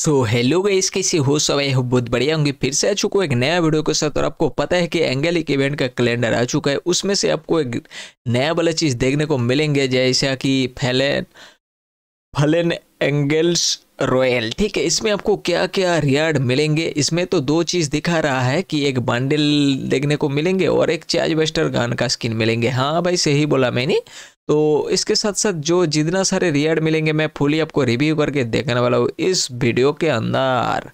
so hello guys कैसे हो सब आई बहुत बढ़िया होंगे फिर से आ चुका एक नया वीडियो के साथ और आपको पता है कि एंगल एक इवेंट का कैलेंडर आ चुका है उसमें से आपको एक नया वाला चीज़ देखने को मिलेंगे जैसा कि फैलन फलन एंगल्स रॉयल ठीक है इसमें आपको क्या क्या रियार्ड मिलेंगे इसमें तो दो चीज़ दिखा रहा है कि एक बंडल देखने को मिलेंगे और एक चार्ज बेस्टर गान का स्किन मिलेंगे हाँ भाई सही बोला मैंने तो इसके साथ साथ जो जितना सारे रियड मिलेंगे मैं फुली आपको रिव्यू करके देखने वाला हूँ इस वीडियो के अंदर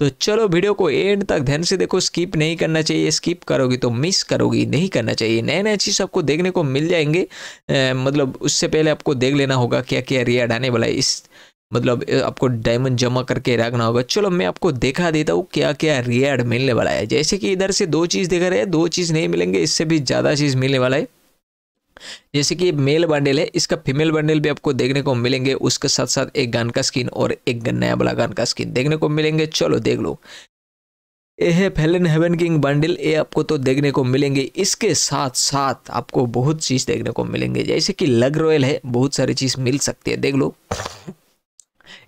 तो चलो वीडियो को एंड तक ध्यान से देखो स्किप नहीं करना चाहिए स्किप करोगी तो मिस करोगी नहीं करना चाहिए नए नए चीज़ आपको देखने को मिल जाएंगे ए, मतलब उससे पहले आपको देख लेना होगा क्या क्या रियड आने वाला है इस मतलब आपको डायमंड जमा करके रखना होगा चलो मैं आपको देखा देता हूँ क्या क्या रियड मिलने वाला है जैसे कि इधर से दो चीज़ देख रहे हैं दो चीज़ नहीं मिलेंगे इससे भी ज़्यादा चीज़ मिलने वाला है जैसे कि मेल बंडल है इसका फीमेल बंडल भी आपको देखने को मिलेंगे उसके साथ साथ एक गन का स्किन और एक नया वाला गन का स्किन देखने को मिलेंगे चलो देख लो ए है फेलन हेवन किंग बंडल ये आपको तो देखने को मिलेंगे इसके साथ साथ आपको बहुत चीज़ देखने को मिलेंगे जैसे कि लग रॉयल है बहुत सारी चीज़ मिल सकती है देख लो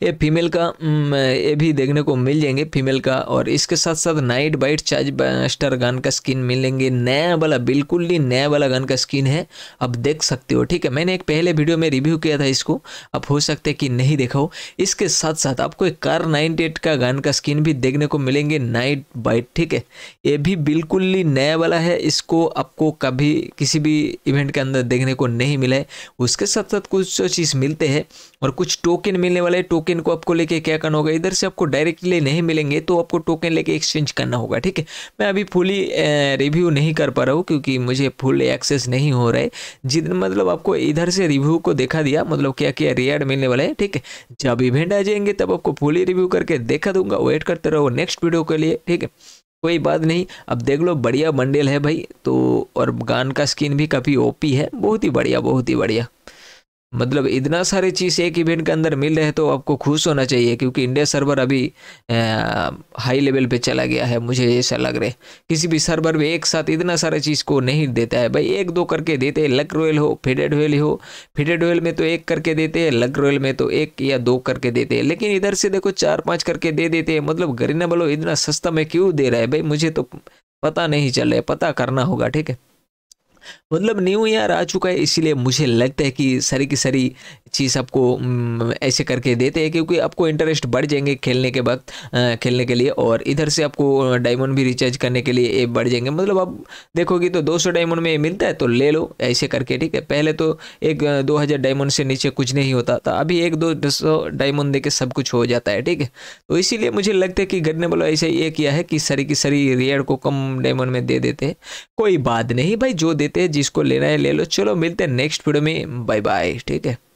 ये फीमेल का ये भी देखने को मिल जाएंगे फीमेल का और इसके साथ साथ night bite charge star gun का स्किन मिलेंगे नया वाला बिल्कुल ही नया वाला गन का स्किन है आप देख सकते हो ठीक है मैंने एक पहले वीडियो में रिव्यू किया था इसको आप हो सकते कि नहीं देखा हो इसके साथ साथ आपको एक कार नाइनटी एट का गन का स्किन भी देखने को मिलेंगे नाइट बाइट ठीक है ये भी बिल्कुल ही नया वाला है इसको आपको कभी किसी भी इवेंट के अंदर देखने को नहीं मिला है उसके साथ साथ कुछ चीज़ मिलते हैं और कुछ टोकन मिलने वाले टोकन टोकन को आपको लेके क्या करना होगा इधर से आपको डायरेक्टली नहीं मिलेंगे तो आपको टोकन लेके एक्सचेंज करना होगा ठीक है मैं अभी फुली रिव्यू नहीं कर पा रहा हूँ क्योंकि मुझे फुल एक्सेस नहीं हो रहा है जितने मतलब आपको इधर से रिव्यू को देखा दिया मतलब क्या क्या रियाड मिलने वाला है ठीक है जब इवेंट आ जाएंगे तब आपको फुली रिव्यू करके देखा दूंगा वेट करते रहो नेक्स्ट वीडियो के लिए ठीक है कोई बात नहीं अब देख लो बढ़िया बंडल है भाई तो और गान का स्किन भी काफ़ी ओपी है बहुत ही बढ़िया बहुत ही बढ़िया मतलब इतना सारी चीज़ एक इवेंट के अंदर मिल रहे हैं तो आपको खुश होना चाहिए क्योंकि इंडिया सर्वर अभी आ, हाई लेवल पे चला गया है मुझे ऐसा लग रहा है किसी भी सर्वर में एक साथ इतना सारा चीज़ को नहीं देता है भाई एक दो करके देते हैं लक रोयल हो फेडेड रोयल हो फेडेड रोयल में तो एक करके देते हैं लक रोयल में तो एक या दो करके देते हैं लेकिन इधर से देखो चार पाँच करके दे देते हैं मतलब गरीना बलो इतना सस्ता में क्यों दे रहा है भाई मुझे तो पता नहीं चल रहा है पता करना होगा ठीक है मतलब न्यू ईयर आ चुका है इसीलिए मुझे लगता है कि सारी की सारी चीज़ आपको ऐसे करके देते हैं क्योंकि आपको इंटरेस्ट बढ़ जाएंगे खेलने के वक्त खेलने के लिए और इधर से आपको डायमंड भी रिचार्ज करने के लिए बढ़ जाएंगे मतलब आप देखोगे तो 200 डायमंड में मिलता है तो ले लो ऐसे करके ठीक है पहले तो एक दो हज़ार डायमंड से नीचे कुछ नहीं होता था अभी एक दो सौ डायमंड दे सब कुछ हो जाता है ठीक है तो इसीलिए मुझे लगता है कि घर ने बोलो ऐसे ये किया है कि सारी की सारी रेयर को कम डायमंड में दे देते हैं कोई बात नहीं भाई जो देते देते हैं जिसको लेना है ले लो चलो मिलते हैं नेक्स्ट वीडियो में बाय बाय ठीक है